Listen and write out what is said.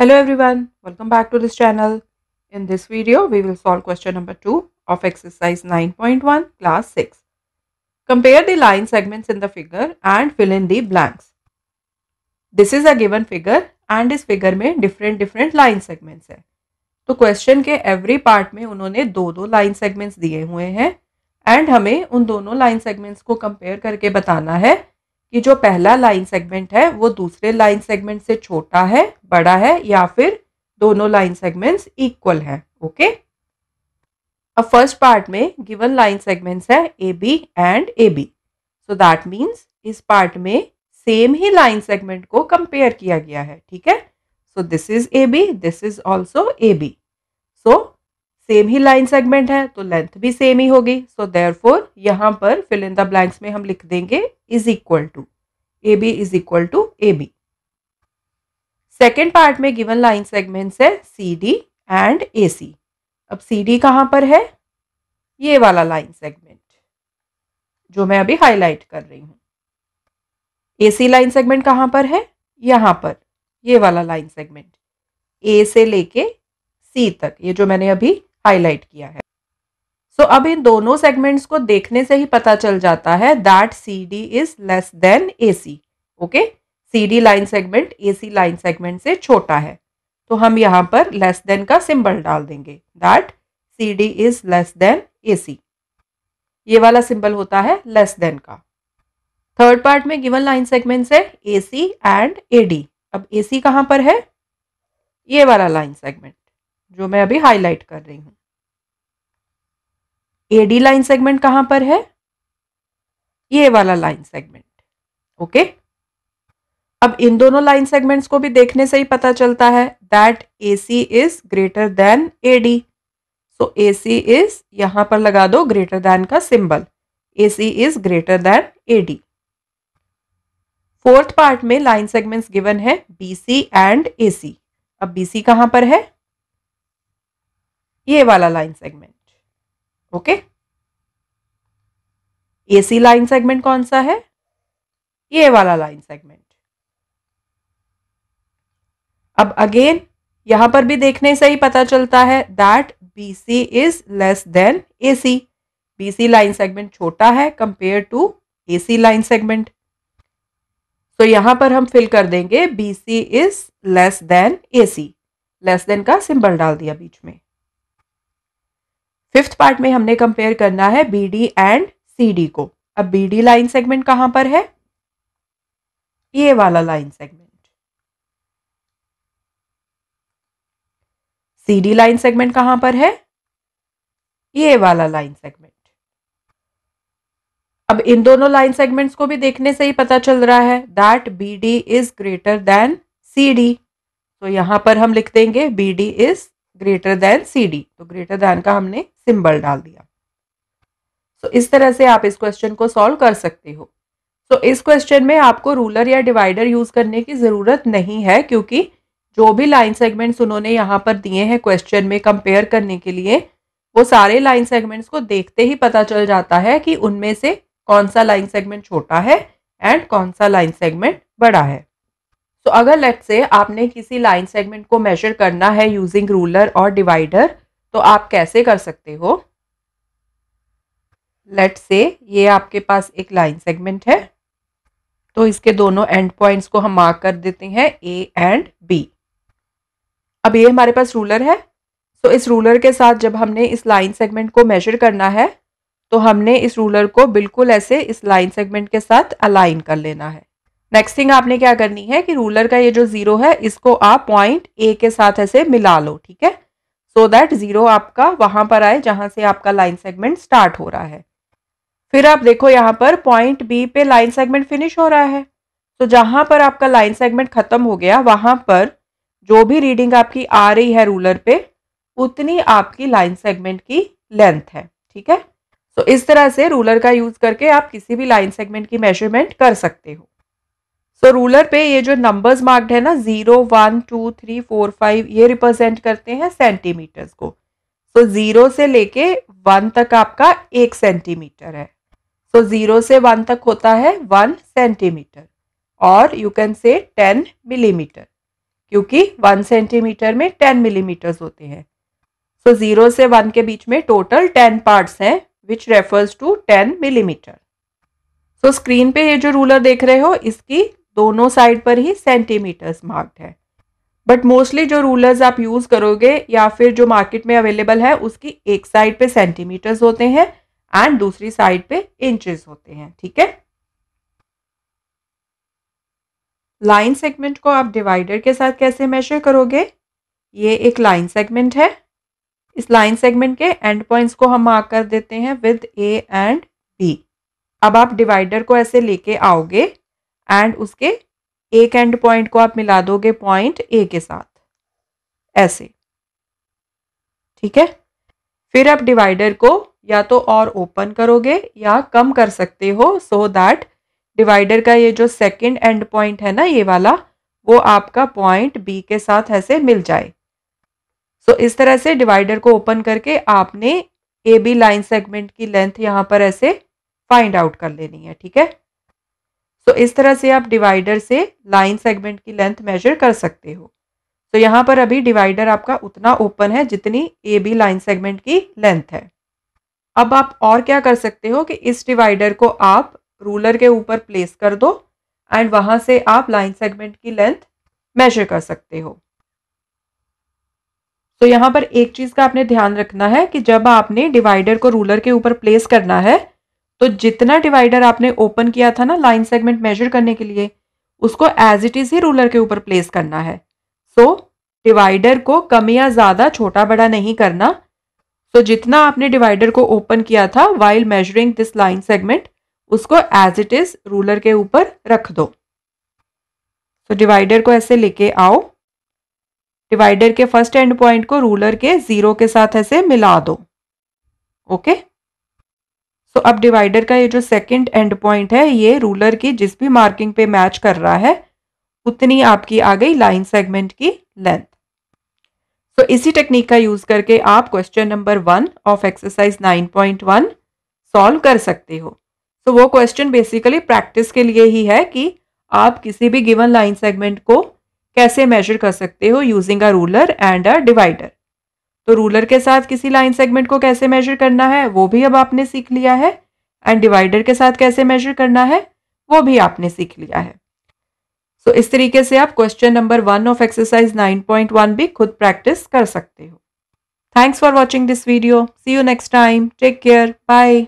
Hello everyone, welcome back to this channel. In this video, we will solve question number 2 of exercise 9.1 class 6. Compare the line segments in the figure and fill in the blanks. This is a given figure and इस figure में different different line segments है. तो question के every part में उन्होंने दो दो line segments दिए हुए हैं and हमें उन दोनों line segments को compare करके बताना है कि जो पहला लाइन सेगमेंट है वो दूसरे लाइन सेगमेंट से छोटा है बड़ा है या फिर दोनों लाइन सेगमेंट्स इक्वल हैं ओके अब फर्स्ट पार्ट में गिवन लाइन सेगमेंट्स है A B and A B so that means इस पार्ट में सेम ही लाइन सेगमेंट को कंपेयर किया गया है ठीक है so this is A B this is also A B so same ही लाइन सेगमेंट है तो लेंथ भी सेम ही होगी सो देयर फोर यहाँ पर फिल इन द ब्लैंक्स में हम लिख देंगे is equal to A B is equal to A B second part में गिवन लाइन सेगमेंट्स है C D and A C अब सी डी कहाँ पर है ये वाला लाइन सेगमेंट जो मैं अभी हाईलाइट कर रही हूँ ए सी लाइन सेगमेंट कहाँ पर है यहाँ पर ये वाला लाइन सेगमेंट ए से लेके सी तक ये जो मैंने अभी हाईलाइट किया है सो so, अब इन दोनों सेगमेंट्स को देखने से ही पता चल जाता है that C D is less than A C okay C D line segment A C line segment से छोटा है तो हम यहाँ पर लेस देन का सिंबल डाल देंगे that C D is less than A C ये वाला सिंबल होता है लेस देन का थर्ड पार्ट में गिवन लाइन सेगमेंट्स है A C and A D अब ए सी कहाँ पर है ये वाला लाइन सेगमेंट जो मैं अभी हाईलाइट कर रही हूं एडी लाइन सेगमेंट कहां पर है ये वाला लाइन सेगमेंट ओके अब इन दोनों लाइन सेगमेंट्स को भी देखने से ही पता चलता है that A C is greater than A D so A C is यहां पर लगा दो ग्रेटर देन का symbol A C is greater than A D fourth part में लाइन सेगमेंट्स गिवन है B C and A C अब B C कहां पर है ये वाला line segment okay A C line segment कौन सा है ये वाला लाइन सेगमेंट अब अगेन यहां पर भी देखने से ही पता चलता है that B C is less than A C B C line segment छोटा है compare to A C line segment तो यहां पर हम फिल कर देंगे B C is less than A C less than का सिंबल डाल दिया बीच में फिफ्थ पार्ट में हमने कंपेयर करना है B D and C D को अब बी डी लाइन सेगमेंट कहां पर है ये वाला line segment C D line segment कहां पर है ये वाला लाइन सेगमेंट अब इन दोनों लाइन सेगमेंट्स को भी देखने से ही पता चल रहा है that B D is greater than C D तो यहां पर हम लिख देंगे B D is greater than C D तो ग्रेटर देन का हमने सिंबल डाल दिया सो so, इस तरह से आप इस क्वेश्चन को सॉल्व कर सकते हो सो so, इस क्वेश्चन में आपको रूलर या डिवाइडर यूज़ करने की ज़रूरत नहीं है क्योंकि जो भी लाइन सेगमेंट्स उन्होंने यहाँ पर दिए हैं क्वेश्चन में कंपेयर करने के लिए वो सारे लाइन सेगमेंट्स को देखते ही पता चल जाता है कि उनमें से कौन सा लाइन सेगमेंट छोटा है एंड कौन सा लाइन सेगमेंट बड़ा है सो so, अगर लेट से आपने किसी लाइन सेगमेंट को मेजर करना है यूजिंग रूलर और डिवाइडर तो आप कैसे कर सकते हो लेट से ये आपके पास एक लाइन सेगमेंट है तो इसके दोनों एंड पॉइंट्स को हम मार्क कर देते हैं ए एंड बी अब ये हमारे पास रूलर है सो so, इस रूलर के साथ जब हमने इस लाइन सेगमेंट को मेजर करना है तो हमने इस रूलर को बिल्कुल ऐसे इस लाइन सेगमेंट के साथ अलाइन कर लेना है नेक्स्ट थिंग आपने क्या करनी है कि रूलर का ये जो जीरो है इसको आप पॉइंट ए के साथ ऐसे मिला लो ठीक है सो दैट जीरो आपका वहां पर आए जहां से आपका लाइन सेगमेंट स्टार्ट हो रहा है फिर आप देखो यहाँ पर पॉइंट बी पे लाइन सेगमेंट फिनिश हो रहा है तो जहां पर आपका लाइन सेगमेंट खत्म हो गया वहां पर जो भी रीडिंग आपकी आ रही है रूलर पे उतनी आपकी लाइन सेगमेंट की लेंथ है ठीक है सो इस तरह से रूलर का यूज करके आप किसी भी लाइन सेगमेंट की मेजरमेंट कर सकते हो सो so, रूलर पे ये जो नंबर्स मार्क्ड है ना zero one two three four five ये रिप्रेजेंट करते हैं सेंटीमीटर्स को सो so, जीरो से लेके वन तक आपका एक सेंटीमीटर है सो so, जीरो से वन तक होता है वन सेंटीमीटर और you can say ten millimetre क्योंकि वन सेंटीमीटर में टेन मिलीमीटर्स होते हैं सो जीरो से वन के बीच में टोटल टेन पार्ट्स हैं which refers to ten millimetre so screen पे ये जो रूलर देख रहे हो इसकी दोनों साइड पर ही सेंटीमीटर्स मार्क्ड है बट मोस्टली जो रूलर्स आप यूज़ करोगे या फिर जो मार्केट में अवेलेबल है उसकी एक साइड पे सेंटीमीटर्स होते हैं एंड दूसरी साइड पे इंचेस होते हैं ठीक है लाइन सेगमेंट को आप डिवाइडर के साथ कैसे मेजर करोगे ये एक लाइन सेगमेंट है इस लाइन सेगमेंट के एंड पॉइंट्स को हम मार्क कर देते हैं विद ए एंड बी अब आप डिवाइडर को ऐसे लेके आओगे एंड उसके एक एंड पॉइंट को आप मिला दोगे पॉइंट ए के साथ ऐसे ठीक है फिर आप डिवाइडर को या तो और ओपन करोगे या कम कर सकते हो सो दैट डिवाइडर का ये जो सेकंड एंड पॉइंट है ना ये वाला वो आपका पॉइंट बी के साथ ऐसे मिल जाए सो so, इस तरह से डिवाइडर को ओपन करके आपने ए बी लाइन सेगमेंट की लेंथ यहाँ पर ऐसे फाइंड आउट कर लेनी है ठीक है तो इस तरह से आप डिवाइडर से लाइन सेगमेंट की लेंथ मेजर कर सकते हो तो यहाँ पर अभी डिवाइडर आपका उतना ओपन है जितनी ए बी लाइन सेगमेंट की लेंथ है अब आप और क्या कर सकते हो कि इस डिवाइडर को आप रूलर के ऊपर प्लेस कर दो एंड वहाँ से आप लाइन सेगमेंट की लेंथ मेजर कर सकते हो तो यहाँ पर एक चीज़ का आपने ध्यान रखना है कि जब आपने डिवाइडर को रूलर के ऊपर प्लेस करना है तो जितना डिवाइडर आपने ओपन किया था ना लाइन सेगमेंट मेजर करने के लिए उसको एज इट इज़ ही रूलर के ऊपर प्लेस करना है सो so, डिवाइडर को कम या ज़्यादा छोटा बड़ा नहीं करना सो so, जितना आपने डिवाइडर को ओपन किया था while measuring this line segment उसको एज इट इज़ रूलर के ऊपर रख दो सो so, डिवाइडर को ऐसे लेके आओ डिवाइडर के फर्स्ट एंड पॉइंट को रूलर के ज़ीरो के साथ ऐसे मिला दो ओके okay? सो अब डिवाइडर का ये जो सेकंड एंड पॉइंट है ये रूलर की जिस भी मार्किंग पे मैच कर रहा है उतनी आपकी आ गई लाइन सेगमेंट की लेंथ सो इसी टेक्निक का यूज करके आप question number one of exercise nine point one solve कर सकते हो सो so, वो क्वेश्चन बेसिकली प्रैक्टिस के लिए ही है कि आप किसी भी गिवन लाइन सेगमेंट को कैसे मेजर कर सकते हो using a ruler and a divider तो रूलर के साथ किसी लाइन सेगमेंट को कैसे मेजर करना है वो भी अब आपने सीख लिया है एंड डिवाइडर के साथ कैसे मेजर करना है वो भी आपने सीख लिया है सो so, इस तरीके से आप question number one of exercise 9.1 भी खुद प्रैक्टिस कर सकते हो thanks for watching this video see you next time take care bye